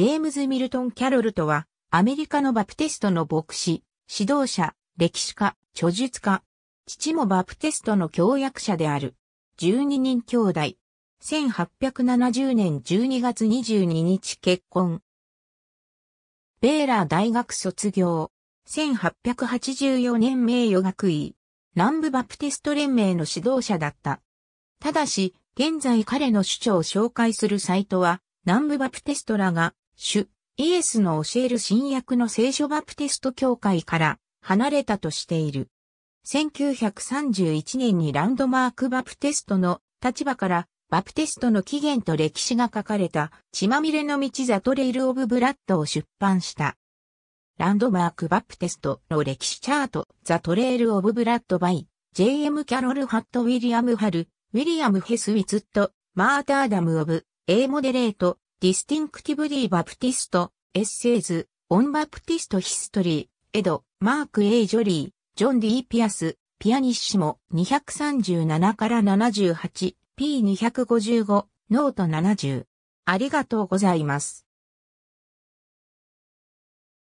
ジェームズ・ミルトン・キャロルとは、アメリカのバプテストの牧師、指導者、歴史家、著述家。父もバプテストの教約者である。12人兄弟。1870年12月22日結婚。ベーラー大学卒業。1884年名誉学位。南部バプテスト連盟の指導者だった。ただし、現在彼の主張を紹介するサイトは、南部バプテストらが主、イエスの教える新約の聖書バプテスト教会から離れたとしている。1931年にランドマークバプテストの立場からバプテストの起源と歴史が書かれた血まみれの道ザトレイル・オブ・ブラッドを出版した。ランドマークバプテストの歴史チャートザトレイル・オブ・ブラッド・バイ J.M. キャロル・ハット・ウィリアム・ハル、ウィリアム・ヘス・ウィツット、マーターダム・オブ、A モデレート、ディスティンクティブリー・バプティスト、エッセイズ、オン・バプティスト・ヒストリー、エド、マーク・エイ・ジョリー、ジョン・ディ・ピアス、ピアニッシモ、237から78、P255、ノート70。ありがとうございます。